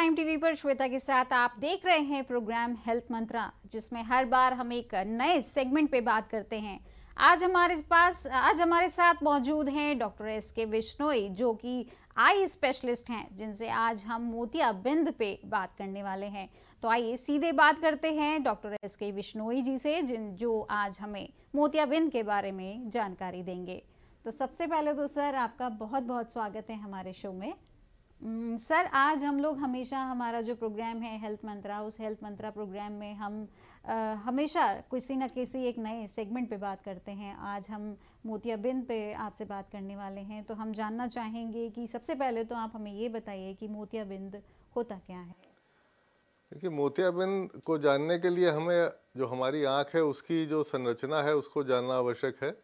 Prime TV पर श्वेता के साथ आप देख रहे हैं प्रोग्राम हेल्थ मंत्रा जिसमें हर बार हम एक नए सेगमेंट पे बात करते हैं आज हमारे पास आज हमारे साथ मौजूद हैं डॉक्टर एस के विश्नोई जो कि आई स्पेशलिस्ट हैं जिनसे आज हम मोतियाबिंद पे बात करने वाले हैं तो आइए सीधे बात करते हैं डॉक्टर एस के विश्नोई जी से जिन जो आज हमें मोतियाबिंद के बारे में जानकारी देंगे तो सबसे पहले तो सर आपका बहुत बहुत स्वागत है हमारे शो में Mm, सर आज हम लोग हमेशा हमारा जो प्रोग्राम है हेल्थ मंत्रा उस हेल्थ मंत्रा प्रोग्राम में हम आ, हमेशा किसी न किसी एक नए सेगमेंट पे बात करते हैं आज हम मोतियाबिंद पे आपसे बात करने वाले हैं तो हम जानना चाहेंगे कि सबसे पहले तो आप हमें ये बताइए कि मोतियाबिंद होता क्या है देखिए मोतियाबिंद को जानने के लिए हमें जो हमारी आँख है उसकी जो संरचना है उसको जानना आवश्यक है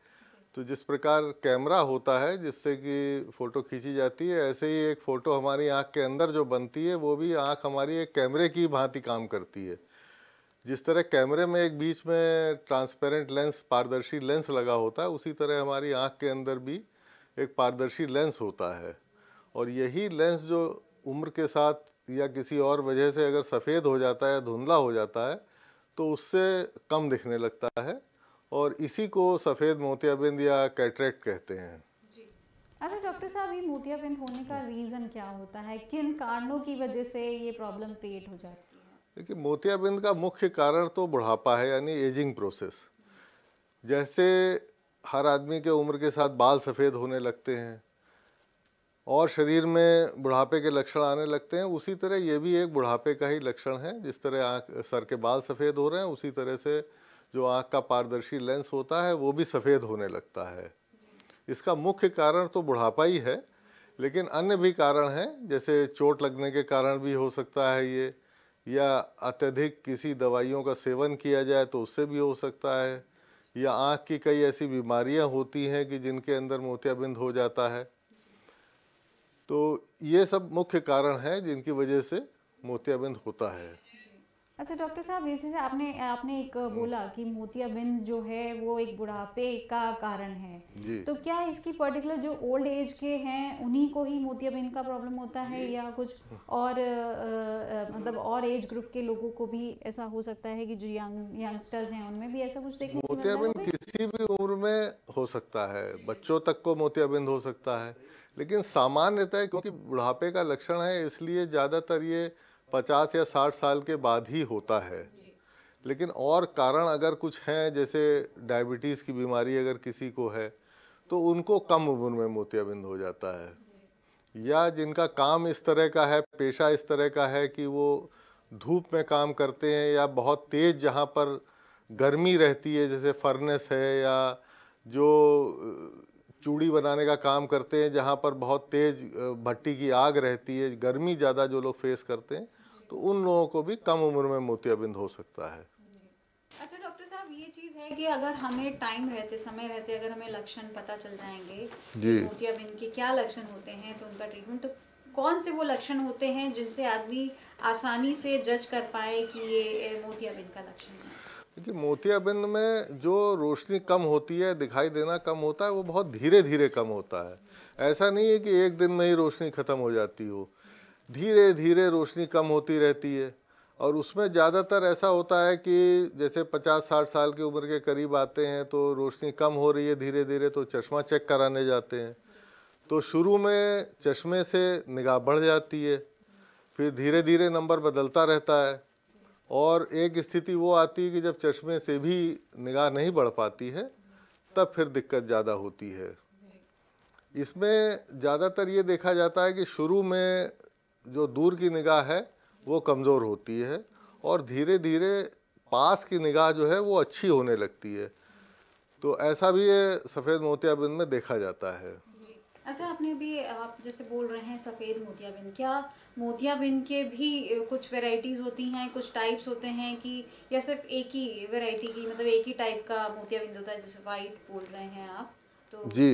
तो जिस प्रकार कैमरा होता है जिससे कि फ़ोटो खींची जाती है ऐसे ही एक फ़ोटो हमारी आँख के अंदर जो बनती है वो भी आँख हमारी एक कैमरे की भांति काम करती है जिस तरह कैमरे में एक बीच में ट्रांसपेरेंट लेंस पारदर्शी लेंस लगा होता है उसी तरह हमारी आँख के अंदर भी एक पारदर्शी लेंस होता है और यही लेंस जो उम्र के साथ या किसी और वजह से अगर सफ़ेद हो जाता है धुंधला हो जाता है तो उससे कम दिखने लगता है और इसी को सफ़ेद मोतियाबिंद या कैटरेक्ट कहते हैं अच्छा डॉक्टर साहब ये मोतियाबिंद होने का रीज़न क्या होता है किन कारणों की वजह से ये प्रॉब्लम क्रिएट हो जाती है देखिए मोतियाबिंद का मुख्य कारण तो बुढ़ापा है यानी एजिंग प्रोसेस जैसे हर आदमी के उम्र के साथ बाल सफ़ेद होने लगते हैं और शरीर में बुढ़ापे के लक्षण आने लगते हैं उसी तरह ये भी एक बुढ़ापे का ही लक्षण है जिस तरह आँख सर के बाल सफ़ेद हो रहे हैं उसी तरह से जो आँख का पारदर्शी लेंस होता है वो भी सफ़ेद होने लगता है इसका मुख्य कारण तो बुढ़ापा ही है लेकिन अन्य भी कारण हैं जैसे चोट लगने के कारण भी हो सकता है ये या अत्यधिक किसी दवाइयों का सेवन किया जाए तो उससे भी हो सकता है या आँख की कई ऐसी बीमारियाँ होती हैं कि जिनके अंदर मोतियाबिंद हो जाता है तो ये सब मुख्य कारण हैं जिनकी वजह से मोतियाबिंद होता है अच्छा डॉक्टर साहब ये जैसे आपने आपने एक हम्म। बोला कि मोतियाबिंद जो है वो एक बुढ़ापे का कारण है तो क्या इसकी पर्टिकुलर जो ओल्ड एज के हैं उन्हीं को ही मोतियाबिंद का प्रॉब्लम होता है या कुछ और मतलब और एज ग्रुप के लोगों को भी ऐसा हो सकता है कि जो यंग यंगस्टर्स हैं उनमें भी ऐसा कुछ देखने मोतियाबिंद किसी भी उम्र में हो सकता है बच्चों तक को मोतियाबिंद हो सकता है लेकिन सामान्यतः क्योंकि बुढ़ापे का लक्षण है इसलिए ज़्यादातर ये पचास या साठ साल के बाद ही होता है लेकिन और कारण अगर कुछ हैं जैसे डायबिटीज़ की बीमारी अगर किसी को है तो उनको कम उम्र में मोतियाबिंद हो जाता है या जिनका काम इस तरह का है पेशा इस तरह का है कि वो धूप में काम करते हैं या बहुत तेज़ जहाँ पर गर्मी रहती है जैसे फर्नेस है या जो चूड़ी बनाने का काम करते हैं जहाँ पर बहुत तेज़ भट्टी की आग रहती है गर्मी ज़्यादा जो लोग फेस करते हैं तो उन लोगों को भी कम उम्र में मोतियाबिंद हो सकता है अच्छा डॉक्टर साहब ये चीज़ है कि अगर हमें टाइम रहते समय रहते अगर हमें लक्षण पता चल जाएंगे जी मोतियाबिंद के क्या लक्षण होते हैं तो उनका ट्रीटमेंट तो कौन से वो लक्षण होते हैं जिनसे आदमी आसानी से जज कर पाए कि ये मोतियाबिंद का लक्षण है जी मोतियाबिंद में जो रोशनी कम होती है दिखाई देना कम होता है वो बहुत धीरे धीरे कम होता है ऐसा नहीं है कि एक दिन में ही रोशनी ख़त्म हो जाती हो धीरे धीरे रोशनी कम होती रहती है और उसमें ज़्यादातर ऐसा होता है कि जैसे 50-60 साल की उम्र के करीब आते हैं तो रोशनी कम हो रही है धीरे धीरे तो चश्मा चेक कराने जाते हैं तो शुरू में चश्मे से निगाह बढ़ जाती है फिर धीरे धीरे नंबर बदलता रहता है और एक स्थिति वो आती है कि जब चश्मे से भी निगाह नहीं बढ़ पाती है तब फिर दिक्कत ज़्यादा होती है इसमें ज़्यादातर ये देखा जाता है कि शुरू में जो दूर की निगाह है वो कमज़ोर होती है और धीरे धीरे पास की निगाह जो है वो अच्छी होने लगती है तो ऐसा भी ये सफ़ेद मोतियाबिंद में देखा जाता है अच्छा आपने भी आप जैसे बोल रहे हैं सफ़ेद मोतियाबिंद क्या मोतियाबिंद के भी कुछ वेराइटीज़ होती हैं कुछ टाइप्स होते हैं कि या सिर्फ एक ही वेराइटी की मतलब एक ही टाइप का मोतियाबिंद होता है जैसे वाइट बोल रहे हैं आप तो जी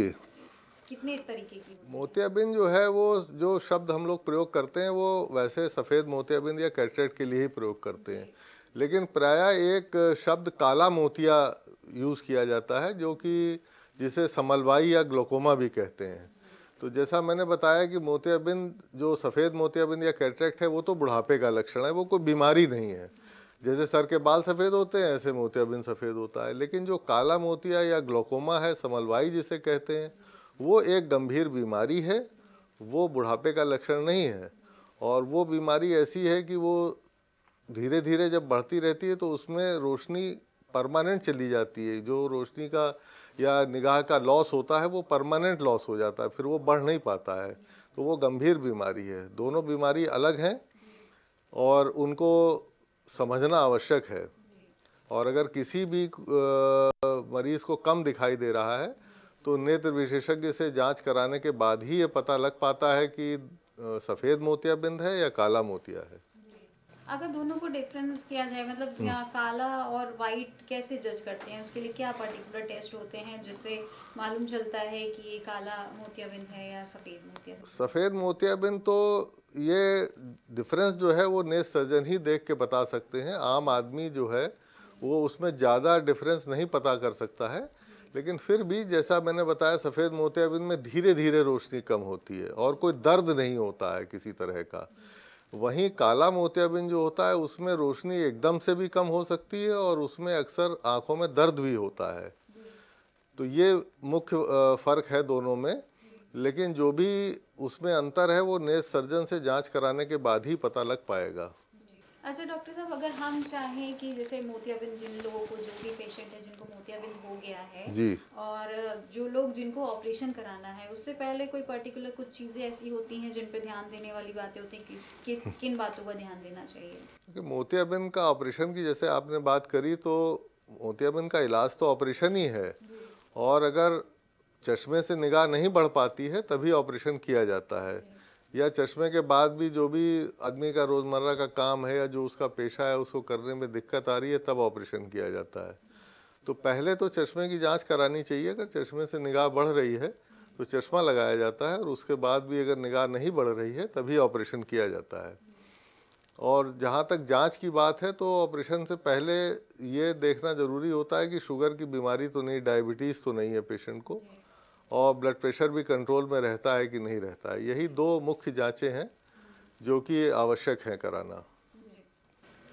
कितने तरीके की मोतियाबिंद जो है वो जो शब्द हम लोग प्रयोग करते हैं वो वैसे सफ़ेद मोतियाबिंद या कैटरेट के लिए ही प्रयोग करते हैं लेकिन प्राय एक शब्द काला मोतिया यूज़ किया जाता है जो कि जिसे समलवाई या ग्लोकोमा भी कहते हैं तो जैसा मैंने बताया कि मोतियाबिंद जो सफ़ेद मोतियाबिंद या कैटरेक्ट है वो तो बुढ़ापे का लक्षण है वो कोई बीमारी नहीं है जैसे सर के बाल सफ़ेद होते हैं ऐसे मोतियाबिंद सफ़ेद होता है लेकिन जो काला मोतिया या ग्लोकोमा है समलवाई जिसे कहते हैं वो एक गंभीर बीमारी है वो बुढ़ापे का लक्षण नहीं है और वो बीमारी ऐसी है कि वो धीरे धीरे जब बढ़ती रहती है तो उसमें रोशनी परमानेंट चली जाती है जो रोशनी का या निगाह का लॉस होता है वो परमानेंट लॉस हो जाता है फिर वो बढ़ नहीं पाता है तो वो गंभीर बीमारी है दोनों बीमारी अलग हैं और उनको समझना आवश्यक है और अगर किसी भी मरीज़ को कम दिखाई दे रहा है तो नेत्र विशेषज्ञ से जांच कराने के बाद ही ये पता लग पाता है कि सफ़ेद मोतियाबिंद है या काला मोतिया है अगर दोनों को डिफरेंस किया जाए मतलब हम्म। यहाँ काला और वाइट कैसे जज करते हैं उसके लिए क्या पर्टिकुलर टेस्ट होते हैं जिससे मालूम चलता है कि ये काला मोतियाबिंद है या सफ़ेद मोतियाबिंद सफ़ेद मोतियाबिंद तो ये डिफरेंस जो है वो नेत्र सर्जन ही देख के बता सकते हैं आम आदमी जो है वो उसमें ज़्यादा डिफरेंस नहीं पता कर सकता है लेकिन फिर भी जैसा मैंने बताया सफ़ेद मोतियाबिंद में धीरे धीरे रोशनी कम होती है और कोई दर्द नहीं होता है किसी तरह का वहीं काला मोतियाबिंद जो होता है उसमें रोशनी एकदम से भी कम हो सकती है और उसमें अक्सर आँखों में दर्द भी होता है तो ये मुख्य फ़र्क है दोनों में लेकिन जो भी उसमें अंतर है वो नेत्र सर्जन से जांच कराने के बाद ही पता लग पाएगा अच्छा डॉक्टर साहब अगर हम चाहें कि जैसे मोतियाबिंद जिन लोगों को जो भी पेशेंट है जिनको मोतियाबिंद हो गया है जी और जो लोग जिनको ऑपरेशन कराना है उससे पहले कोई पर्टिकुलर कुछ चीज़ें ऐसी होती हैं जिन पर ध्यान देने वाली बातें होती हैं कि, कि, हम्म। किन बातों का ध्यान देना चाहिए okay, मोतियाबिंद का ऑपरेशन की जैसे आपने बात करी तो मोतियाबिंद का इलाज तो ऑपरेशन ही है और अगर चश्मे से निगाह नहीं बढ़ पाती है तभी ऑपरेशन किया जाता है या चश्मे के बाद भी जो भी आदमी का रोज़मर्रा का काम है या जो उसका पेशा है उसको करने में दिक्कत आ रही है तब ऑपरेशन किया जाता है तो पहले तो चश्मे की जांच करानी चाहिए अगर चश्मे से निगाह बढ़ रही है तो चश्मा लगाया जाता है और उसके बाद भी अगर निगाह नहीं बढ़ रही है तभी ऑपरेशन किया जाता है और जहाँ तक जांच की बात है तो ऑपरेशन से पहले ये देखना ज़रूरी होता है कि शुगर की बीमारी तो नहीं डायबिटीज़ तो नहीं है पेशेंट को और ब्लड प्रेशर भी कंट्रोल में रहता है कि नहीं रहता है यही दो मुख्य जाँचें हैं जो कि आवश्यक हैं कराना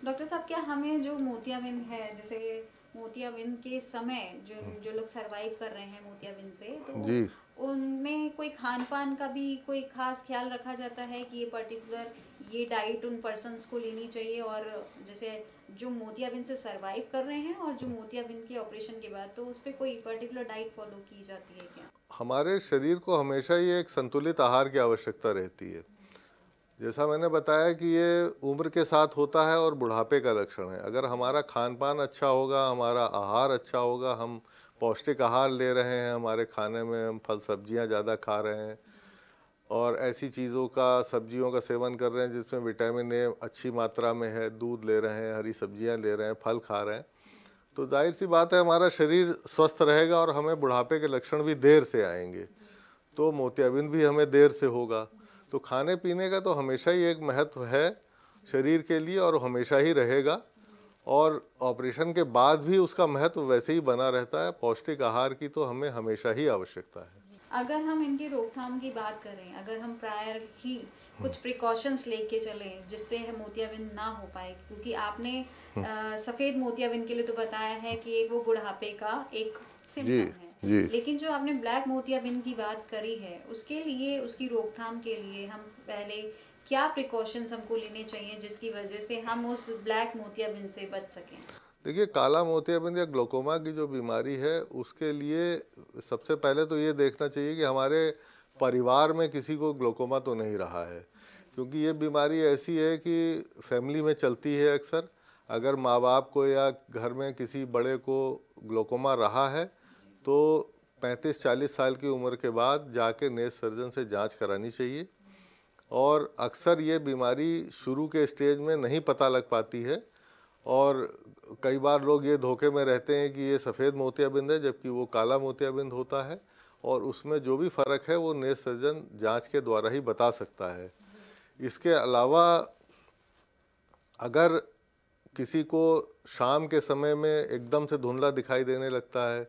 डॉक्टर साहब क्या हमें जो मोतियाबिंद है जैसे मोतियाबिंद के समय जो हाँ। जो लोग सरवाइव कर रहे हैं मोतियाबिंद से तो जी उनमें कोई खान पान का भी कोई खास ख्याल रखा जाता है कि ये पर्टिकुलर ये डाइट उन पर्सन को लेनी चाहिए और जैसे जो मोतियाबिंद से सरवाइव कर रहे हैं और जो मोतियाबिंद के ऑपरेशन के बाद तो उस पर कोई पर्टिकुलर डाइट फॉलो की जाती है क्या हमारे शरीर को हमेशा ही एक संतुलित आहार की आवश्यकता रहती है जैसा मैंने बताया कि ये उम्र के साथ होता है और बुढ़ापे का लक्षण है अगर हमारा खान पान अच्छा होगा हमारा आहार अच्छा होगा हम पौष्टिक आहार ले रहे हैं हमारे खाने में हम फल सब्जियां ज़्यादा खा रहे हैं और ऐसी चीज़ों का सब्जियों का सेवन कर रहे हैं जिसमें विटामिन ए अच्छी मात्रा में है दूध ले रहे हैं हरी सब्जियां ले रहे हैं फल खा रहे हैं तो जाहिर सी बात है हमारा शरीर स्वस्थ रहेगा और हमें बुढ़ापे के लक्षण भी देर से आएंगे तो मोतियाबिंद भी हमें देर से होगा तो खाने पीने का तो हमेशा ही एक महत्व है शरीर के लिए और हमेशा ही रहेगा और ऑपरेशन के बाद भी उसका महत्व वैसे ही बना रहता है पौष्टिक आहार की तो हमें हमेशा ही आवश्यकता है अगर हम इनकी रोकथाम की बात करें अगर हम प्रायर ही कुछ प्रिकॉशंस हम्म। लेके चले जिससे है मोतियाबिंद ना हो पाए क्योंकि आपने आ, हम्म। सफेद मोतियाबिंद के लिए तो बताया है कि वो बुढ़ापे का एक सिम्टम है जी। लेकिन जो आपने ब्लैक मोतियाबिंद की बात करी है उसके लिए उसकी रोकथाम के लिए हम पहले क्या प्रिकॉशंस हमको लेने चाहिए जिसकी वजह से हम उस ब्लैक मोतियाबिंद से बच सकें देखिए काला मोतियाबिंद या ग्लोकोमा की जो बीमारी है उसके लिए सबसे पहले तो ये देखना चाहिए कि हमारे परिवार में किसी को ग्लोकोमा तो नहीं रहा है क्योंकि ये बीमारी ऐसी है कि फैमिली में चलती है अक्सर अगर माँ बाप को या घर में किसी बड़े को ग्लोकोमा रहा है तो 35-40 साल की उम्र के बाद जाके नेस सर्जन से जांच करानी चाहिए और अक्सर ये बीमारी शुरू के स्टेज में नहीं पता लग पाती है और कई बार लोग ये धोखे में रहते हैं कि ये सफ़ेद मोतियाबिंद है जबकि वो काला मोतियाबिंद होता है और उसमें जो भी फ़र्क है वो नेत्र सर्जन जांच के द्वारा ही बता सकता है इसके अलावा अगर किसी को शाम के समय में एकदम से धुंधला दिखाई देने लगता है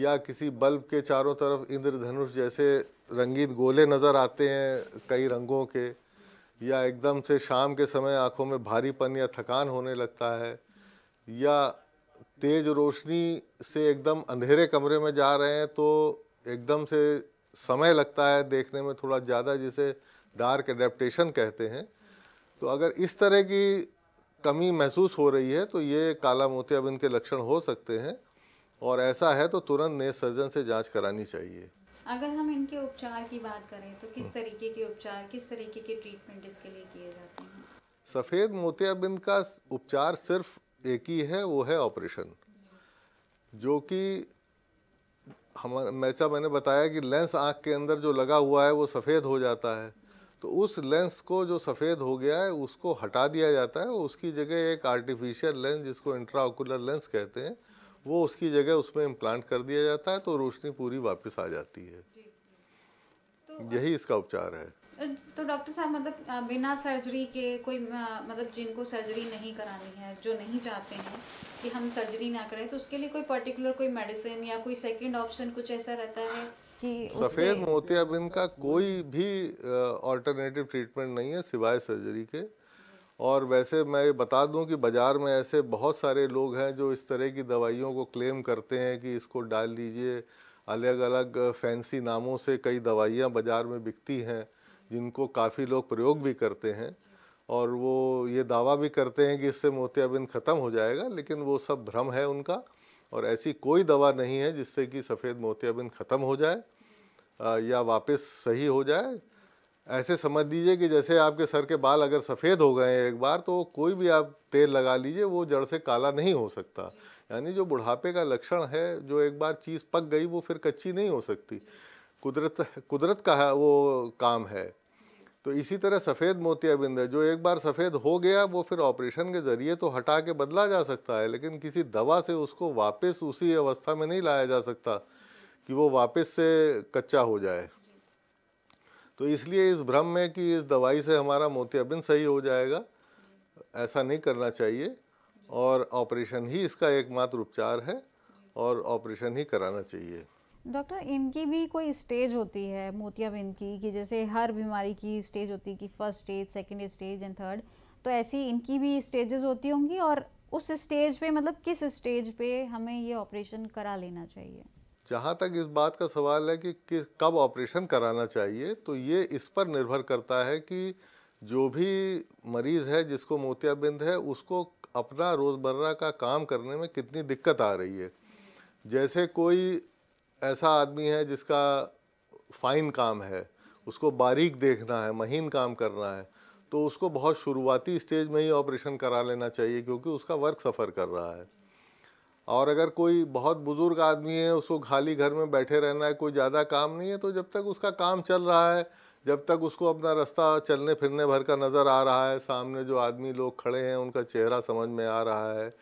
या किसी बल्ब के चारों तरफ इंद्रधनुष जैसे रंगीन गोले नज़र आते हैं कई रंगों के या एकदम से शाम के समय आँखों में भारीपन या थकान होने लगता है या तेज़ रोशनी से एकदम अंधेरे कमरे में जा रहे हैं तो एकदम से समय लगता है देखने में थोड़ा ज़्यादा जिसे डार्क एडेप्टेशन कहते हैं तो अगर इस तरह की कमी महसूस हो रही है तो ये काला मोतियाबिंद के लक्षण हो सकते हैं और ऐसा है तो तुरंत नए सर्जन से जांच करानी चाहिए अगर हम इनके उपचार की बात करें तो किस तरीके के उपचार किस तरीके के ट्रीटमेंट इसके लिए किए जाते हैं सफ़ेद मोतियाबिंद का उपचार सिर्फ एक ही है वो है ऑपरेशन जो कि हम मैचा मैंने बताया कि लेंस आँख के अंदर जो लगा हुआ है वो सफ़ेद हो जाता है तो उस लेंस को जो सफ़ेद हो गया है उसको हटा दिया जाता है उसकी जगह एक आर्टिफिशियल लेंस जिसको इंट्राओकुलर लेंस कहते हैं वो उसकी जगह उसमें इम्प्लांट कर दिया जाता है तो रोशनी पूरी वापस आ जाती है तो यही इसका उपचार है तो डॉक्टर साहब मतलब बिना सर्जरी के कोई मतलब जिनको सर्जरी नहीं करानी है जो नहीं चाहते हैं कि हम सर्जरी ना करें तो उसके लिए कोई पर्टिकुलर कोई मेडिसिन या कोई सेकंड ऑप्शन कुछ ऐसा रहता है कि सफ़ेद मोतियाबिंद का कोई भी ऑल्टरनेटिव ट्रीटमेंट नहीं है सिवाय सर्जरी के और वैसे मैं ये बता दूं कि बाज़ार में ऐसे बहुत सारे लोग हैं जो इस तरह की दवाइयों को क्लेम करते हैं कि इसको डाल लीजिए अलग अलग फैंसी नामों से कई दवाइयाँ बाज़ार में बिकती हैं जिनको काफ़ी लोग प्रयोग भी करते हैं और वो ये दावा भी करते हैं कि इससे मोतियाबिंद ख़त्म हो जाएगा लेकिन वो सब भ्रम है उनका और ऐसी कोई दवा नहीं है जिससे कि सफ़ेद मोतियाबिंद ख़त्म हो जाए या वापस सही हो जाए ऐसे समझ लीजिए कि जैसे आपके सर के बाल अगर सफ़ेद हो गए हैं एक बार तो कोई भी आप तेल लगा लीजिए वो जड़ से काला नहीं हो सकता यानी जो बुढ़ापे का लक्षण है जो एक बार चीज़ पक गई वो फिर कच्ची नहीं हो सकती कुदरत कुदरत का है वो काम है तो इसी तरह सफ़ेद मोतियाबिंद है जो एक बार सफ़ेद हो गया वो फिर ऑपरेशन के ज़रिए तो हटा के बदला जा सकता है लेकिन किसी दवा से उसको वापस उसी अवस्था में नहीं लाया जा सकता कि वो वापस से कच्चा हो जाए तो इसलिए इस भ्रम में कि इस दवाई से हमारा मोतियाबिंद सही हो जाएगा ऐसा नहीं करना चाहिए और ऑपरेशन ही इसका एकमात्र उपचार है और ऑपरेशन ही कराना चाहिए डॉक्टर इनकी भी कोई स्टेज होती है मोतियाबिंद की कि जैसे हर बीमारी की स्टेज होती है कि first stage second stage and third तो ऐसी इनकी भी स्टेजेस होती होंगी और उस स्टेज पे मतलब किस स्टेज पे हमें ये ऑपरेशन करा लेना चाहिए जहाँ तक इस बात का सवाल है कि, कि कब ऑपरेशन कराना चाहिए तो ये इस पर निर्भर करता है कि जो भी मरीज़ है जिसको मोतियाबिंद है उसको अपना रोज़मर्रा का काम करने में कितनी दिक्कत आ रही है जैसे कोई ऐसा आदमी है जिसका फाइन काम है उसको बारीक देखना है महीन काम करना है तो उसको बहुत शुरुआती स्टेज में ही ऑपरेशन करा लेना चाहिए क्योंकि उसका वर्क सफ़र कर रहा है और अगर कोई बहुत बुज़ुर्ग आदमी है उसको खाली घर में बैठे रहना है कोई ज़्यादा काम नहीं है तो जब तक उसका काम चल रहा है जब तक उसको अपना रास्ता चलने फिरने भर का नज़र आ रहा है सामने जो आदमी लोग खड़े हैं उनका चेहरा समझ में आ रहा है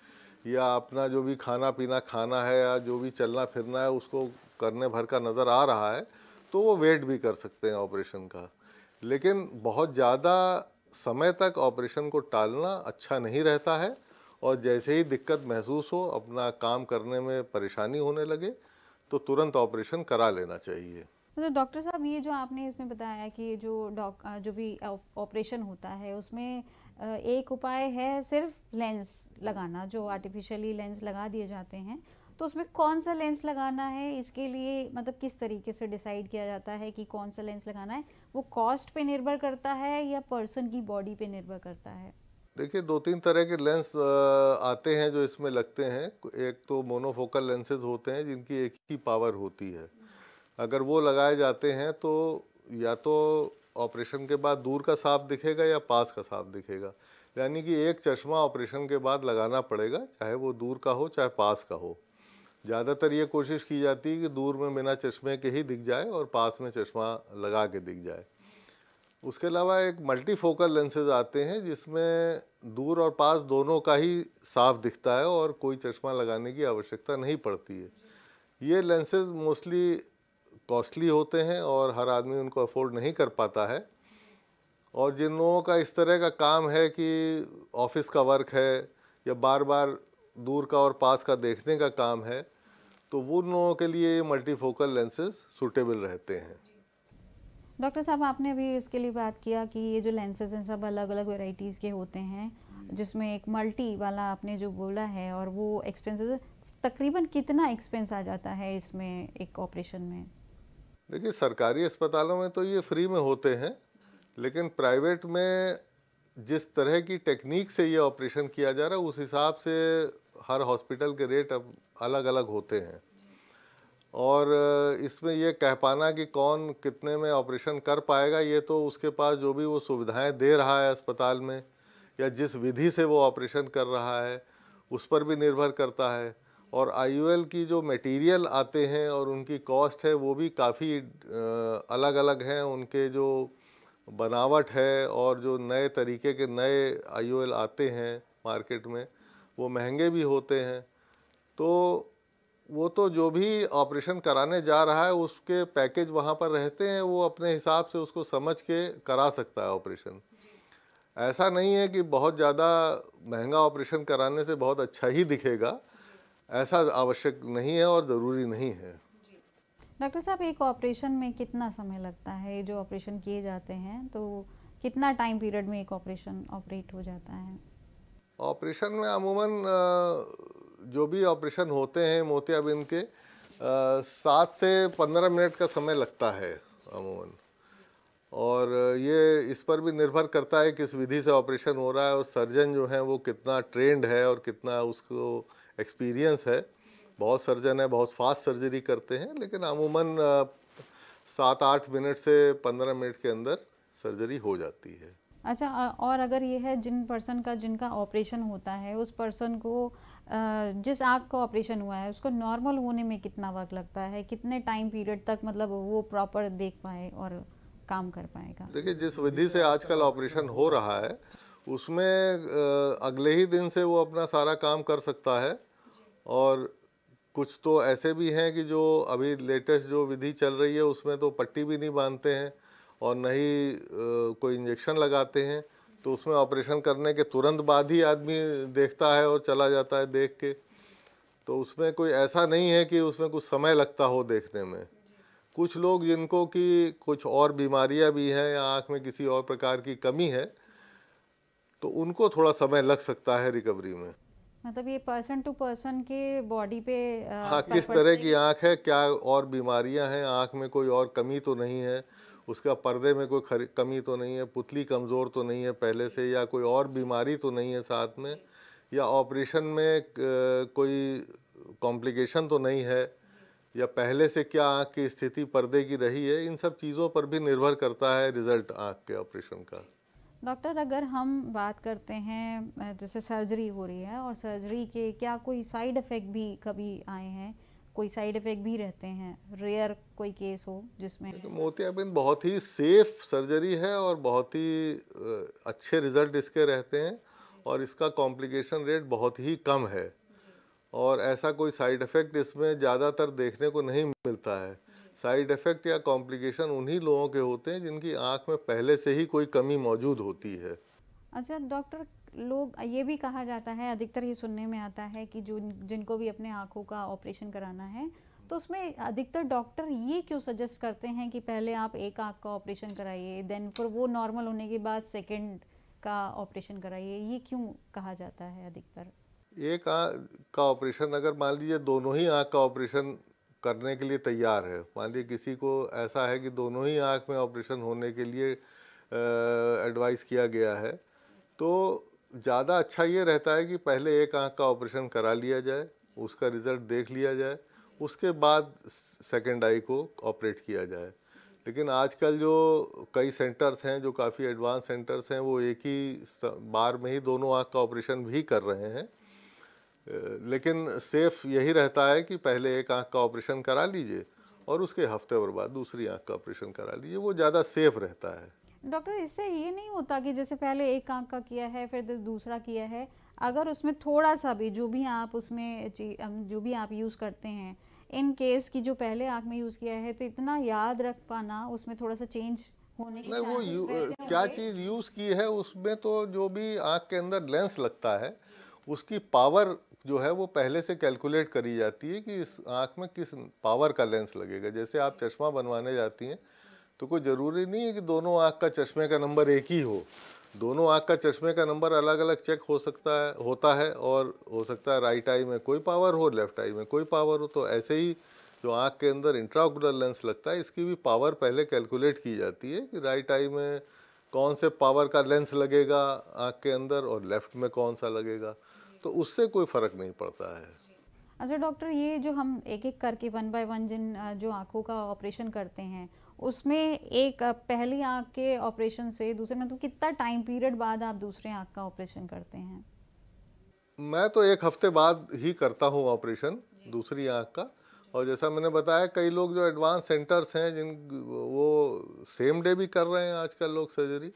या अपना जो भी खाना पीना खाना है या जो भी चलना फिरना है उसको करने भर का नज़र आ रहा है तो वो वेट भी कर सकते हैं ऑपरेशन का लेकिन बहुत ज़्यादा समय तक ऑपरेशन को टालना अच्छा नहीं रहता है और जैसे ही दिक्कत महसूस हो अपना काम करने में परेशानी होने लगे तो तुरंत ऑपरेशन करा लेना चाहिए मतलब डॉक्टर साहब ये जो आपने इसमें बताया कि जो डॉक जो भी ऑपरेशन होता है उसमें एक उपाय है सिर्फ लेंस लगाना जो आर्टिफिशियली लेंस लगा दिए जाते हैं तो उसमें कौन सा लेंस लगाना है इसके लिए मतलब किस तरीके से डिसाइड किया जाता है कि कौन सा लेंस लगाना है वो कॉस्ट पे निर्भर करता है या पर्सन की बॉडी पे निर्भर करता है देखिए दो तीन तरह के लेंस आते हैं जो इसमें लगते हैं एक तो मोनोफोकल लेंसेज होते हैं जिनकी एक ही पावर होती है अगर वो लगाए जाते हैं तो या तो ऑपरेशन के बाद दूर का साफ दिखेगा या पास का साफ दिखेगा यानी कि एक चश्मा ऑपरेशन के बाद लगाना पड़ेगा चाहे वो दूर का हो चाहे पास का हो ज़्यादातर ये कोशिश की जाती है कि दूर में बिना चश्मे के ही दिख जाए और पास में चश्मा लगा के दिख जाए उसके अलावा एक मल्टी फोकल लेंसेज आते हैं जिसमें दूर और पास दोनों का ही साफ दिखता है और कोई चश्मा लगाने की आवश्यकता नहीं पड़ती है ये लेंसेज मोस्टली कॉस्टली होते हैं और हर आदमी उनको अफोर्ड नहीं कर पाता है और जिन लोगों का इस तरह का काम है कि ऑफिस का वर्क है या बार बार दूर का और पास का देखने का काम है तो वो उन लोगों के लिए मल्टीफोकल लेंसेज सूटेबल रहते हैं डॉक्टर साहब आपने अभी इसके लिए बात किया कि ये जो लेंसेज हैं सब अलग अलग वेराइटीज़ के होते हैं जिसमें एक मल्टी वाला आपने जो बोला है और वो एक्सपेंसेस तकरीबन कितना एक्सपेंस आ जाता है इसमें एक ऑपरेशन में देखिए सरकारी अस्पतालों में तो ये फ्री में होते हैं लेकिन प्राइवेट में जिस तरह की टेक्निक से ये ऑपरेशन किया जा रहा है उस हिसाब से हर हॉस्पिटल के रेट अब अलग अलग होते हैं और इसमें यह कह पाना कि कौन कितने में ऑपरेशन कर पाएगा ये तो उसके पास जो भी वो सुविधाएं दे रहा है अस्पताल में या जिस विधि से वो ऑपरेशन कर रहा है उस पर भी निर्भर करता है और आई की जो मटेरियल आते हैं और उनकी कॉस्ट है वो भी काफ़ी अलग अलग हैं उनके जो बनावट है और जो नए तरीके के नए आई आते हैं मार्केट में वो महंगे भी होते हैं तो वो तो जो भी ऑपरेशन कराने जा रहा है उसके पैकेज वहाँ पर रहते हैं वो अपने हिसाब से उसको समझ के करा सकता है ऑपरेशन ऐसा नहीं है कि बहुत ज़्यादा महंगा ऑपरेशन कराने से बहुत अच्छा ही दिखेगा ऐसा आवश्यक नहीं है और ज़रूरी नहीं है डॉक्टर साहब एक ऑपरेशन में कितना समय लगता है जो ऑपरेशन किए जाते हैं तो कितना टाइम पीरियड में एक ऑपरेशन ऑपरेट हो जाता है ऑपरेशन में अमूमन जो भी ऑपरेशन होते हैं मोतियाबिंद के सात से पंद्रह मिनट का समय लगता है अमूमन और ये इस पर भी निर्भर करता है किस विधि से ऑपरेशन हो रहा है और सर्जन जो है वो कितना ट्रेंड है और कितना उसको एक्सपीरियंस है बहुत सर्जन है बहुत फास्ट सर्जरी करते हैं लेकिन अमूमन सात आठ मिनट से पंद्रह मिनट के अंदर सर्जरी हो जाती है अच्छा और अगर ये है जिन पर्सन का जिनका ऑपरेशन होता है उस पर्सन को जिस आँख का ऑपरेशन हुआ है उसको नॉर्मल होने में कितना वक्त लगता है कितने टाइम पीरियड तक मतलब वो प्रॉपर देख पाए और काम कर पाएगा देखिए जिस विधि से आजकल ऑपरेशन हो रहा है उसमें अगले ही दिन से वो अपना सारा काम कर सकता है और कुछ तो ऐसे भी हैं कि जो अभी लेटेस्ट जो विधि चल रही है उसमें तो पट्टी भी नहीं बांधते हैं और न ही कोई इंजेक्शन लगाते हैं तो उसमें ऑपरेशन करने के तुरंत बाद ही आदमी देखता है और चला जाता है देख के तो उसमें कोई ऐसा नहीं है कि उसमें कुछ समय लगता हो देखने में कुछ लोग जिनको कि कुछ और बीमारियां भी हैं या आँख में किसी और प्रकार की कमी है तो उनको थोड़ा समय लग सकता है रिकवरी में मतलब ये पर्सन टू पर्सन के बॉडी पे हाँ किस तरह की आँख है क्या और बीमारियां हैं आँख में कोई और कमी तो नहीं है उसका पर्दे में कोई खरी कमी तो नहीं है पुतली कमज़ोर तो नहीं है पहले से या कोई और बीमारी तो नहीं है साथ में या ऑपरेशन में कोई कॉम्प्लिकेशन तो नहीं है या पहले से क्या आँख की स्थिति पर्दे की रही है इन सब चीज़ों पर भी निर्भर करता है रिजल्ट आँख के ऑपरेशन का डॉक्टर अगर हम बात करते हैं जैसे सर्जरी हो रही है और सर्जरी के क्या कोई साइड इफ़ेक्ट भी कभी आए हैं कोई साइड इफेक्ट भी रहते हैं रेयर कोई केस हो जिसमें तो मोतियाबिंद बहुत ही सेफ सर्जरी है और बहुत ही अच्छे रिजल्ट इसके रहते हैं और इसका कॉम्प्लिकेशन रेट बहुत ही कम है और ऐसा कोई साइड इफ़ेक्ट इसमें ज़्यादातर देखने को नहीं मिलता है साइड इफ़ेक्ट या कॉम्प्लिकेशन उन्हीं लोगों के होते हैं जिनकी आँख में पहले से ही कोई कमी मौजूद होती है अच्छा डॉक्टर लोग ये भी कहा जाता है अधिकतर ही सुनने में आता है कि जो जिनको भी अपने आँखों का ऑपरेशन कराना है तो उसमें अधिकतर डॉक्टर ये क्यों सजेस्ट करते हैं कि पहले आप एक आँख का ऑपरेशन कराइए देन फिर वो नॉर्मल होने के बाद सेकेंड का ऑपरेशन कराइए ये क्यों कहा जाता है अधिकतर एक आँख का ऑपरेशन अगर मान लीजिए दोनों ही आँख का ऑपरेशन करने के लिए तैयार है मान लीजिए किसी को ऐसा है कि दोनों ही आँख में ऑपरेशन होने के लिए एडवाइस किया गया है तो ज़्यादा अच्छा ये रहता है कि पहले एक आँख का ऑपरेशन करा लिया जाए उसका रिज़ल्ट देख लिया जाए उसके बाद सेकेंड आई को ऑपरेट किया जाए लेकिन आजकल जो कई सेंटर्स हैं जो काफ़ी एडवांस सेंटर्स हैं वो एक ही बार में ही दोनों आँख का ऑपरेशन भी कर रहे हैं लेकिन सेफ यही रहता है कि पहले एक आँख का ऑपरेशन करा लीजिए और उसके हफ्ते भर बाद दूसरी आँख का ऑपरेशन करा लीजिए वो ज़्यादा सेफ रहता है डॉक्टर इससे ये नहीं होता कि जैसे पहले एक आंख का किया है फिर दूसरा किया है अगर उसमें थोड़ा सा भी जो भी आप उसमें जो भी आप यूज़ करते हैं इन केस की जो पहले आँख में यूज़ किया है तो इतना याद रख पाना उसमें थोड़ा सा चेंज होने की वो यू, क्या चीज़ यूज़ की है उसमें तो जो भी आँख के अंदर लेंस लगता है उसकी पावर जो है वो पहले से कैलकुलेट करी जाती है कि इस आँख में किस पावर का लेंस लगेगा जैसे आप चश्मा बनवाने जाती हैं तो कोई ज़रूरी नहीं है कि दोनों आँख का चश्मे का नंबर एक ही हो दोनों आँख का चश्मे का नंबर अलग अलग चेक हो सकता है होता है और हो सकता है राइट आई में कोई पावर हो लेफ्ट आई में कोई पावर हो तो ऐसे ही जो आँख के अंदर इंट्राकुलर लेंस लगता है इसकी भी पावर पहले कैलकुलेट की जाती है कि राइट आई में कौन से पावर का लेंस लगेगा आँख के अंदर और लेफ्ट में कौन सा लगेगा तो उससे कोई फ़र्क नहीं पड़ता है अच्छा डॉक्टर ये जो हम एक एक करके वन बाय वन जिन जो आँखों का ऑपरेशन करते हैं उसमें एक पहली आँख के ऑपरेशन से दूसरे मतलब कितना टाइम पीरियड बाद आप दूसरे आँख का ऑपरेशन करते हैं मैं तो एक हफ्ते बाद ही करता हूँ ऑपरेशन दूसरी आँख का और जैसा मैंने बताया कई लोग जो एडवांस सेंटर्स हैं जिन वो सेम डे भी कर रहे हैं आजकल लोग सर्जरी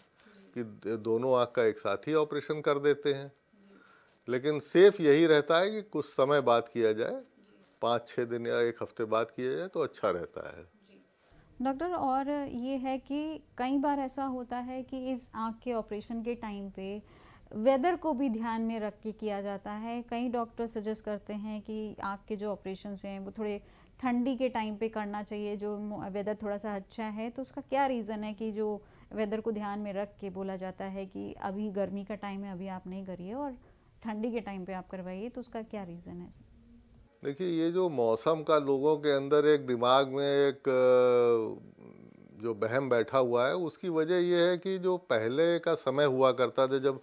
कि दोनों आँख का एक साथ ही ऑपरेशन कर देते हैं लेकिन सेफ यही रहता है कि कुछ समय बाद किया जाए पाँच छः दिन या एक हफ्ते बाद किया जाए तो अच्छा रहता है डॉक्टर और ये है कि कई बार ऐसा होता है कि इस आँख के ऑपरेशन के टाइम पे वेदर को भी ध्यान में रख के किया जाता है कई डॉक्टर सजेस्ट करते हैं कि आँख के जो ऑपरेशन हैं वो थोड़े ठंडी के टाइम पे करना चाहिए जो वेदर थोड़ा सा अच्छा है तो उसका क्या रीज़न है कि जो वेदर को ध्यान में रख के बोला जाता है कि अभी गर्मी का टाइम है अभी आप नहीं करिए और ठंडी के टाइम पे आप करवाइए तो उसका क्या रीज़न है देखिए ये जो मौसम का लोगों के अंदर एक दिमाग में एक जो बहम बैठा हुआ है उसकी वजह ये है कि जो पहले का समय हुआ करता था जब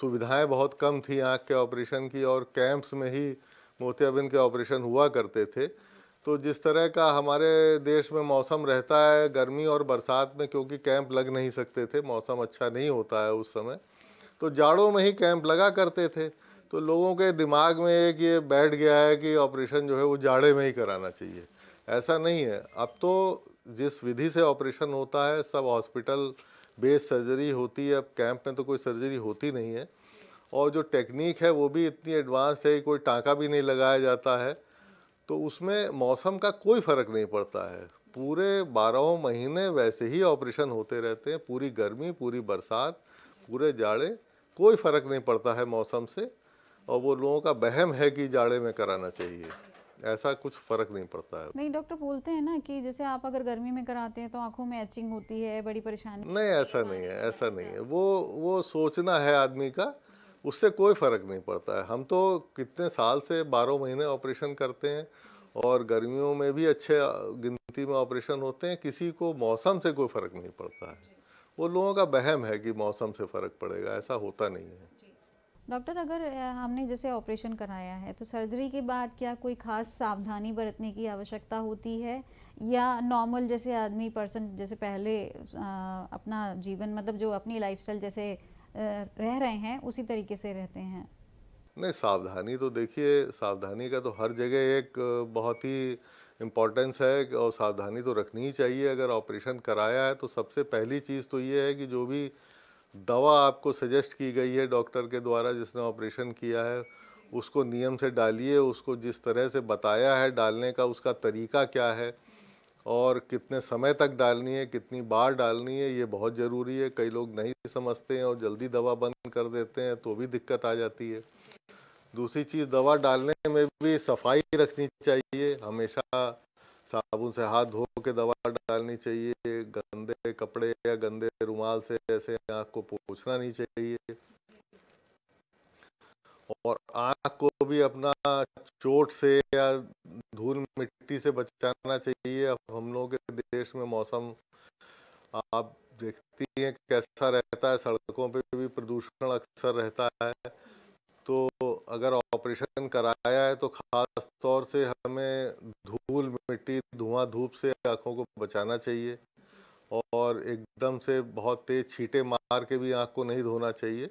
सुविधाएं बहुत कम थी आँख के ऑपरेशन की और कैंप्स में ही मोतियाबिंद के ऑपरेशन हुआ करते थे तो जिस तरह का हमारे देश में मौसम रहता है गर्मी और बरसात में क्योंकि कैंप लग नहीं सकते थे मौसम अच्छा नहीं होता है उस समय तो जाड़ों में ही कैंप लगा करते थे तो लोगों के दिमाग में एक ये बैठ गया है कि ऑपरेशन जो है वो जाड़े में ही कराना चाहिए ऐसा नहीं है अब तो जिस विधि से ऑपरेशन होता है सब हॉस्पिटल बेस सर्जरी होती है अब कैंप में तो कोई सर्जरी होती नहीं है और जो टेक्निक है वो भी इतनी एडवांस है कि कोई टाँका भी नहीं लगाया जाता है तो उसमें मौसम का कोई फ़र्क नहीं पड़ता है पूरे बारह महीने वैसे ही ऑपरेशन होते रहते हैं पूरी गर्मी पूरी बरसात पूरे जाड़े कोई फ़र्क नहीं पड़ता है मौसम से और वो लोगों का बहम है कि जाड़े में कराना चाहिए ऐसा कुछ फर्क नहीं पड़ता है नहीं डॉक्टर बोलते हैं ना कि जैसे आप अगर गर्मी में कराते हैं तो आंखों में एचिंग होती है बड़ी परेशानी नहीं ऐसा नहीं है ऐसा नहीं है वो वो सोचना है आदमी का उससे कोई फ़र्क नहीं पड़ता है हम तो कितने साल से बारह महीने ऑपरेशन करते हैं और गर्मियों में भी अच्छे गिनती में ऑपरेशन होते हैं किसी को मौसम से कोई फ़र्क नहीं पड़ता है वो लोगों का बहम है कि मौसम से फ़र्क पड़ेगा ऐसा होता नहीं है डॉक्टर अगर हमने जैसे ऑपरेशन कराया है तो सर्जरी के बाद क्या कोई ख़ास सावधानी बरतने की आवश्यकता होती है या नॉर्मल जैसे आदमी पर्सन जैसे पहले आ, अपना जीवन मतलब जो अपनी लाइफस्टाइल जैसे रह रहे हैं उसी तरीके से रहते हैं नहीं सावधानी तो देखिए सावधानी का तो हर जगह एक बहुत ही इम्पॉर्टेंस है और सावधानी तो रखनी ही चाहिए अगर ऑपरेशन कराया है तो सबसे पहली चीज़ तो ये है कि जो भी दवा आपको सजेस्ट की गई है डॉक्टर के द्वारा जिसने ऑपरेशन किया है उसको नियम से डालिए उसको जिस तरह से बताया है डालने का उसका तरीका क्या है और कितने समय तक डालनी है कितनी बार डालनी है ये बहुत ज़रूरी है कई लोग नहीं समझते हैं और जल्दी दवा बंद कर देते हैं तो भी दिक्कत आ जाती है दूसरी चीज़ दवा डालने में भी सफाई रखनी चाहिए हमेशा साबुन से हाथ धो के दवा डालनी चाहिए गंदे कपड़े या गंदे रुमाल से ऐसे आँख को पोछना नहीं चाहिए और आँख को भी अपना चोट से या धूल मिट्टी से बचाना चाहिए अब हम लोग के देश में मौसम आप देखती हैं कैसा रहता है सड़कों पे भी प्रदूषण अक्सर रहता है तो अगर ऑपरेशन कराया है तो ख़ास तौर से हमें धूल मिट्टी धुआं धूप से आँखों को बचाना चाहिए और एकदम से बहुत तेज़ छीटे मार के भी आँख को नहीं धोना चाहिए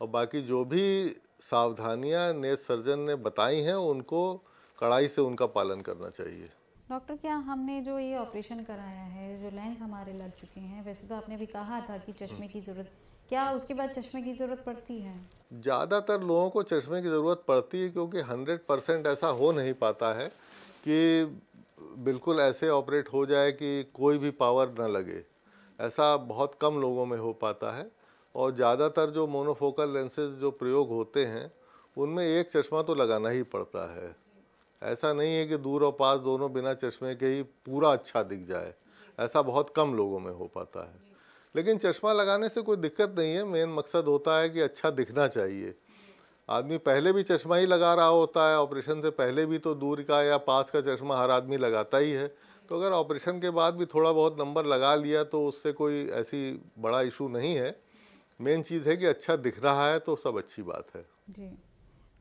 और बाकी जो भी सावधानियाँ नेत्र सर्जन ने बताई हैं उनको कड़ाई से उनका पालन करना चाहिए डॉक्टर क्या हमने जो ये ऑपरेशन कराया है जो लेंस हमारे लग चुके हैं वैसे तो आपने भी कहा था कि चश्मे की ज़रूरत क्या उसके बाद चश्मे की ज़रूरत पड़ती है ज़्यादातर लोगों को चश्मे की ज़रूरत पड़ती है क्योंकि हंड्रेड परसेंट ऐसा हो नहीं पाता है कि बिल्कुल ऐसे ऑपरेट हो जाए कि कोई भी पावर ना लगे ऐसा बहुत कम लोगों में हो पाता है और ज़्यादातर जो मोनोफोकल लेंसेज जो प्रयोग होते हैं उनमें एक चश्मा तो लगाना ही पड़ता है ऐसा नहीं है कि दूर और पास दोनों बिना चश्मे के ही पूरा अच्छा दिख जाए ऐसा बहुत कम लोगों में हो पाता है लेकिन चश्मा लगाने से कोई दिक्कत नहीं है मेन मकसद होता है कि अच्छा दिखना चाहिए आदमी पहले भी चश्मा ही लगा रहा होता है ऑपरेशन से पहले भी तो दूर का या पास का चश्मा हर आदमी लगाता ही है तो अगर ऑपरेशन के बाद भी थोड़ा बहुत नंबर लगा लिया तो उससे कोई ऐसी बड़ा इशू नहीं है मेन चीज़ है कि अच्छा दिख रहा है तो सब अच्छी बात है जी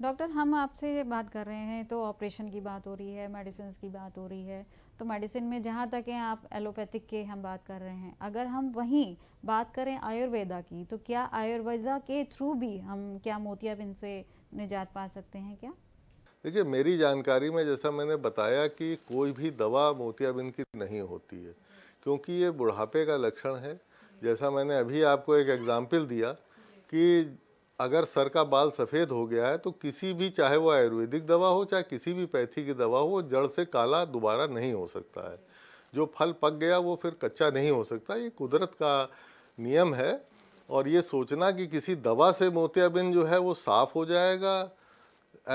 डॉक्टर हम आपसे बात कर रहे हैं तो ऑपरेशन की बात हो रही है मेडिसिन की बात हो रही है तो मेडिसिन में जहाँ तक है आप एलोपैथिक के हम बात कर रहे हैं अगर हम वहीं बात करें आयुर्वेदा की तो क्या आयुर्वेदा के थ्रू भी हम क्या मोतियाबिंद से निजात पा सकते हैं क्या देखिए मेरी जानकारी में जैसा मैंने बताया कि कोई भी दवा मोतियाबिंद की नहीं होती है क्योंकि ये बुढ़ापे का लक्षण है जैसा मैंने अभी आपको एक एग्ज़ाम्पल दिया कि अगर सर का बाल सफ़ेद हो गया है तो किसी भी चाहे वो आयुर्वेदिक दवा हो चाहे किसी भी पैथी की दवा हो जड़ से काला दोबारा नहीं हो सकता है जो फल पक गया वो फिर कच्चा नहीं हो सकता ये कुदरत का नियम है और ये सोचना कि किसी दवा से मोतियाबिंद जो है वो साफ़ हो जाएगा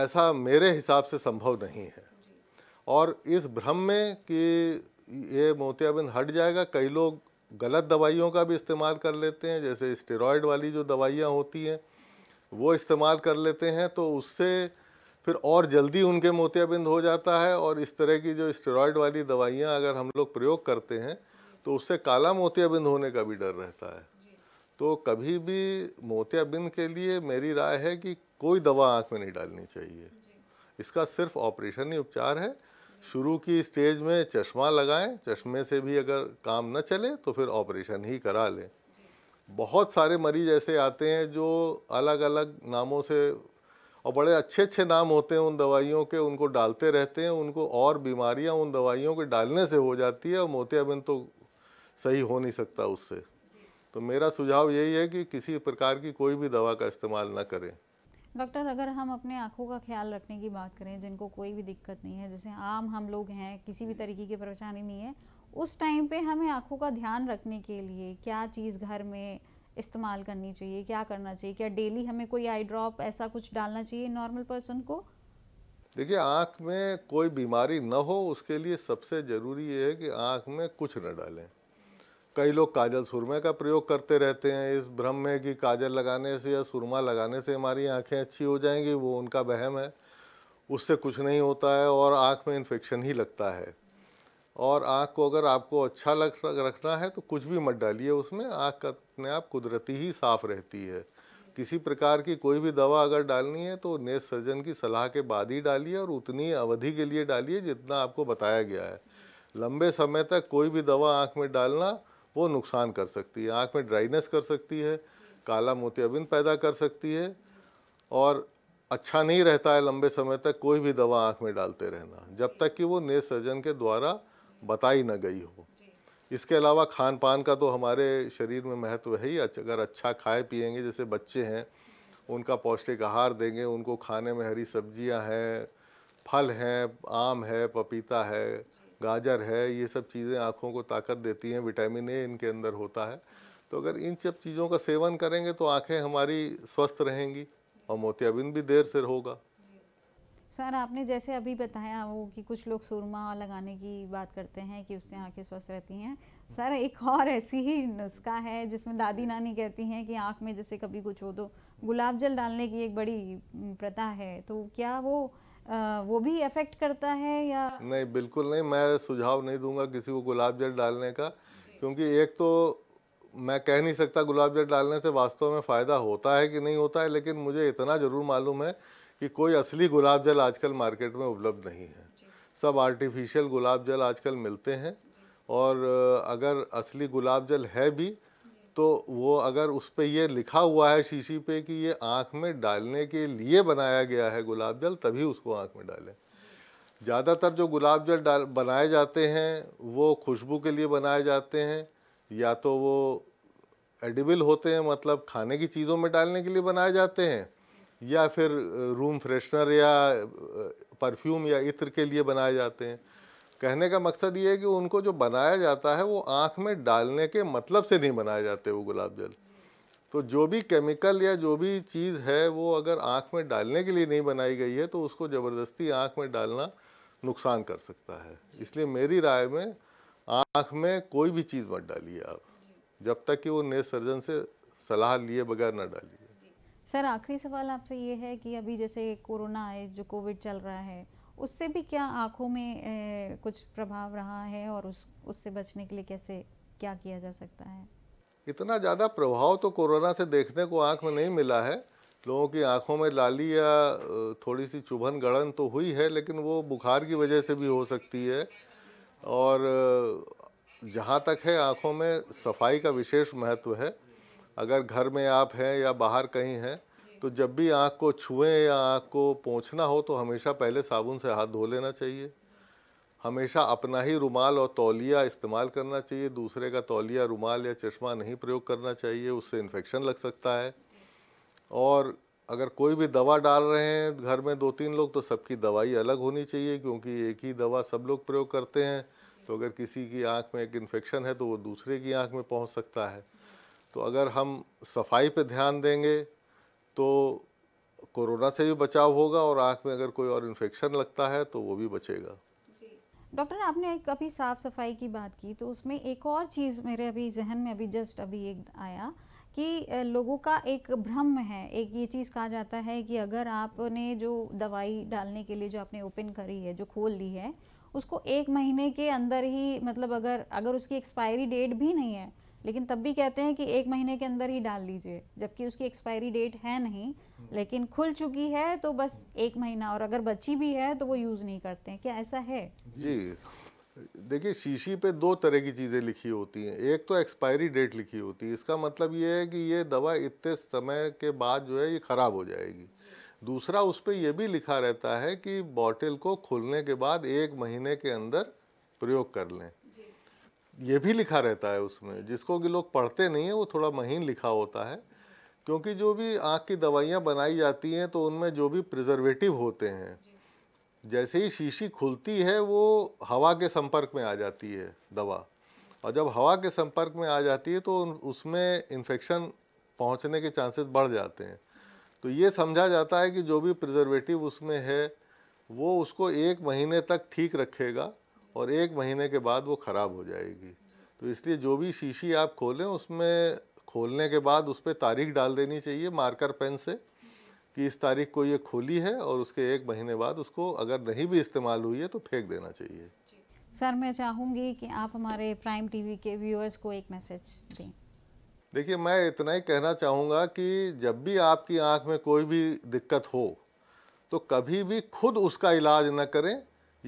ऐसा मेरे हिसाब से संभव नहीं है और इस भ्रम में कि ये मोतियाबिंद हट जाएगा कई लोग गलत दवाइयों का भी इस्तेमाल कर लेते हैं जैसे स्टेरॉयड वाली जो दवाइयाँ होती हैं वो इस्तेमाल कर लेते हैं तो उससे फिर और जल्दी उनके मोतियाबिंद हो जाता है और इस तरह की जो स्टेरॉयड वाली दवाइयाँ अगर हम लोग प्रयोग करते हैं तो उससे काला मोतियाबिंद होने का भी डर रहता है तो कभी भी मोतियाबिंद के लिए मेरी राय है कि कोई दवा आँख में नहीं डालनी चाहिए इसका सिर्फ ऑपरेशन ही उपचार है शुरू की स्टेज में चश्मा लगाएं चश्मे से भी अगर काम न चले तो फिर ऑपरेशन ही करा लें बहुत सारे मरीज ऐसे आते हैं जो अलग अलग नामों से और बड़े अच्छे अच्छे नाम होते हैं उन दवाइयों के उनको डालते रहते हैं उनको और बीमारियां उन दवाइयों के डालने से हो जाती है और मोतियाबिंद तो सही हो नहीं सकता उससे तो मेरा सुझाव यही है कि किसी प्रकार की कोई भी दवा का इस्तेमाल ना करें डॉक्टर अगर हम अपने आँखों का ख्याल रखने की बात करें जिनको कोई भी दिक्कत नहीं है जैसे आम हम लोग हैं किसी भी तरीके की परेशानी नहीं है उस टाइम पे हमें आँखों का ध्यान रखने के लिए क्या चीज़ घर में इस्तेमाल करनी चाहिए क्या करना चाहिए क्या डेली हमें कोई आई ड्रॉप ऐसा कुछ डालना चाहिए नॉर्मल पर्सन को देखिए आँख में कोई बीमारी न हो उसके लिए सबसे ज़रूरी ये है कि आँख में कुछ न डालें कई लोग काजल सुरमे का प्रयोग करते रहते हैं इस भ्रम में कि काजल लगाने से या सुरमा लगाने से हमारी आँखें अच्छी हो जाएंगी वो उनका बहम है उससे कुछ नहीं होता है और आँख में इन्फेक्शन ही लगता है और आँख को अगर आपको अच्छा लग रखना है तो कुछ भी मत डालिए उसमें आँख का अपने आप कुदरती ही साफ़ रहती है किसी प्रकार की कोई भी दवा अगर डालनी है तो नेत्र सर्जन की सलाह के बाद ही डालिए और उतनी अवधि के लिए डालिए जितना आपको बताया गया है लंबे समय तक कोई भी दवा आँख में डालना वो नुकसान कर सकती है आँख में ड्राइनेस कर सकती है काला मोतियाबिंद पैदा कर सकती है और अच्छा नहीं रहता है लंबे समय तक कोई भी दवा आँख में डालते रहना जब तक कि वो नेत्र सर्जन के द्वारा बताई ना गई हो इसके अलावा खान पान का तो हमारे शरीर में महत्व है ही अगर अच्छा खाए पिएंगे जैसे बच्चे हैं उनका पौष्टिक आहार देंगे उनको खाने में हरी सब्जियां हैं फल हैं आम है पपीता है गाजर है ये सब चीज़ें आँखों को ताकत देती हैं विटामिन ए इनके अंदर होता है तो अगर इन सब चीज़ों का सेवन करेंगे तो आँखें हमारी स्वस्थ रहेंगी और मोतियाबिंद भी देर से होगा सर आपने जैसे अभी बताया वो कि कुछ लोग सुरमा लगाने की बात करते हैं कि उससे आंखें स्वस्थ रहती हैं सर एक और ऐसी ही नुस्खा है जिसमें दादी नानी कहती हैं कि आंख में जैसे कभी कुछ हो तो गुलाब जल डालने की एक बड़ी प्रथा है तो क्या वो आ, वो भी इफेक्ट करता है या नहीं बिल्कुल नहीं मैं सुझाव नहीं दूंगा किसी को गुलाब जल डालने का क्योंकि एक तो मैं कह नहीं सकता गुलाब जल डालने से वास्तव में फ़ायदा होता है कि नहीं होता है लेकिन मुझे इतना ज़रूर मालूम है कि कोई असली गुलाब जल आजकल मार्केट में उपलब्ध नहीं है सब आर्टिफिशियल गुलाब जल आजकल मिलते हैं और अगर असली गुलाब जल है भी तो वो अगर उस पर ये लिखा हुआ है शीशी पे कि ये आँख में डालने के लिए बनाया गया है गुलाब जल तभी उसको आँख में डालें ज़्यादातर जो गुलाब जल डाल बनाए जाते हैं वो खुशबू के लिए बनाए जाते हैं या तो वो एडिबल होते हैं मतलब खाने की चीज़ों में डालने के लिए बनाए जाते हैं या फिर रूम फ्रेशनर या परफ्यूम या इत्र के लिए बनाए जाते हैं कहने का मकसद ये है कि उनको जो बनाया जाता है वो आँख में डालने के मतलब से नहीं बनाए जाते वो गुलाब जल तो जो भी केमिकल या जो भी चीज़ है वो अगर आँख में डालने के लिए नहीं बनाई गई है तो उसको ज़बरदस्ती आँख में डालना नुकसान कर सकता है इसलिए मेरी राय में आँख में कोई भी चीज़ मत डालिए आप जब तक कि वो नेत्र सर्जन से सलाह लिए बगैर ना डालिए सर आखिरी सवाल आपसे ये है कि अभी जैसे कोरोना आए जो कोविड चल रहा है उससे भी क्या आँखों में ए, कुछ प्रभाव रहा है और उस उससे बचने के लिए कैसे क्या किया जा सकता है इतना ज़्यादा प्रभाव तो कोरोना से देखने को आँख में नहीं मिला है लोगों की आँखों में लाली या थोड़ी सी चुभन गड़न तो हुई है लेकिन वो बुखार की वजह से भी हो सकती है और जहाँ तक है आँखों में सफाई का विशेष महत्व है अगर घर में आप हैं या बाहर कहीं हैं तो जब भी आँख को छुएं या आँख को पहुँचना हो तो हमेशा पहले साबुन से हाथ धो लेना चाहिए हमेशा अपना ही रुमाल और तौलिया इस्तेमाल करना चाहिए दूसरे का तौलिया रुमाल या चश्मा नहीं प्रयोग करना चाहिए उससे इन्फेक्शन लग सकता है और अगर कोई भी दवा डाल रहे हैं घर में दो तीन लोग तो सबकी दवाई अलग होनी चाहिए क्योंकि एक ही दवा सब लोग प्रयोग करते हैं तो अगर किसी की आँख में एक इन्फेक्शन है तो वो दूसरे की आँख में पहुँच सकता है तो अगर हम सफाई पे ध्यान देंगे तो कोरोना से भी बचाव होगा और आँख में अगर कोई और इन्फेक्शन लगता है तो वो भी बचेगा डॉक्टर आपने एक अभी साफ़ सफाई की बात की तो उसमें एक और चीज़ मेरे अभी जहन में अभी जस्ट अभी एक आया कि लोगों का एक भ्रम है एक ये चीज़ कहा जाता है कि अगर आपने जो दवाई डालने के लिए जो आपने ओपन करी है जो खोल ली है उसको एक महीने के अंदर ही मतलब अगर अगर उसकी एक्सपायरी डेट भी नहीं है लेकिन तब भी कहते हैं कि एक महीने के अंदर ही डाल लीजिए जबकि उसकी एक्सपायरी डेट है नहीं लेकिन खुल चुकी है तो बस एक महीना और अगर बची भी है तो वो यूज़ नहीं करते हैं क्या ऐसा है जी देखिए शीशी पे दो तरह की चीज़ें लिखी होती हैं एक तो एक्सपायरी डेट लिखी होती है इसका मतलब ये है कि ये दवा इतने समय के बाद जो है ये ख़राब हो जाएगी दूसरा उस पर यह भी लिखा रहता है कि बॉटल को खुलने के बाद एक महीने के अंदर प्रयोग कर लें ये भी लिखा रहता है उसमें जिसको कि लोग पढ़ते नहीं हैं वो थोड़ा महीन लिखा होता है क्योंकि जो भी आँख की दवाइयाँ बनाई जाती हैं तो उनमें जो भी प्रिजर्वेटिव होते हैं जैसे ही शीशी खुलती है वो हवा के संपर्क में आ जाती है दवा और जब हवा के संपर्क में आ जाती है तो उसमें इन्फेक्शन पहुंचने के चांसेस बढ़ जाते हैं तो ये समझा जाता है कि जो भी प्रिजर्वेटिव उसमें है वो उसको एक महीने तक ठीक रखेगा और एक महीने के बाद वो ख़राब हो जाएगी तो इसलिए जो भी शीशी आप खोलें उसमें खोलने के बाद उस पर तारीख डाल देनी चाहिए मार्कर पेन से कि इस तारीख को ये खोली है और उसके एक महीने बाद उसको अगर नहीं भी इस्तेमाल हुई है तो फेंक देना चाहिए सर मैं चाहूँगी कि आप हमारे प्राइम टीवी के व्यूअर्स को एक मैसेज दें देखिए मैं इतना ही कहना चाहूँगा कि जब भी आपकी आँख में कोई भी दिक्कत हो तो कभी भी खुद उसका इलाज न करें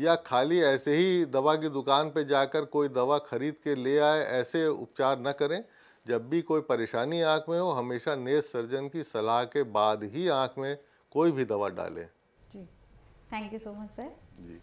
या खाली ऐसे ही दवा की दुकान पे जाकर कोई दवा खरीद के ले आए ऐसे उपचार न करें जब भी कोई परेशानी आँख में हो हमेशा नेत्र सर्जन की सलाह के बाद ही आँख में कोई भी दवा डालें जी thank you so much sir जी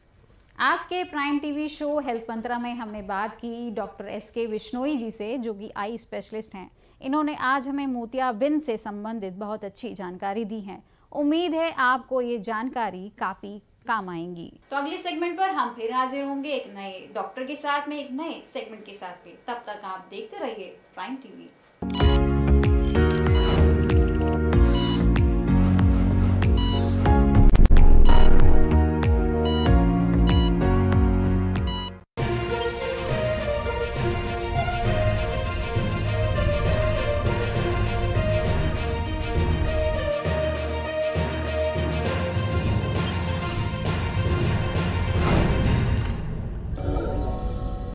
आज के prime TV show health mantra में हमने बात की डॉक्टर एस के विश्नोई जी से जो कि आई स्पेशलिस्ट हैं इन्होंने आज हमें मोतियाबिंद से संबंधित बहुत अच्छी जानकारी दी है उम्मीद है आपको ये जानकारी काफ़ी काम आएंगी तो अगले सेगमेंट पर हम फिर हाजिर होंगे एक नए डॉक्टर के साथ में एक नए सेगमेंट के साथ में तब तक आप देखते रहिए प्राइम टीवी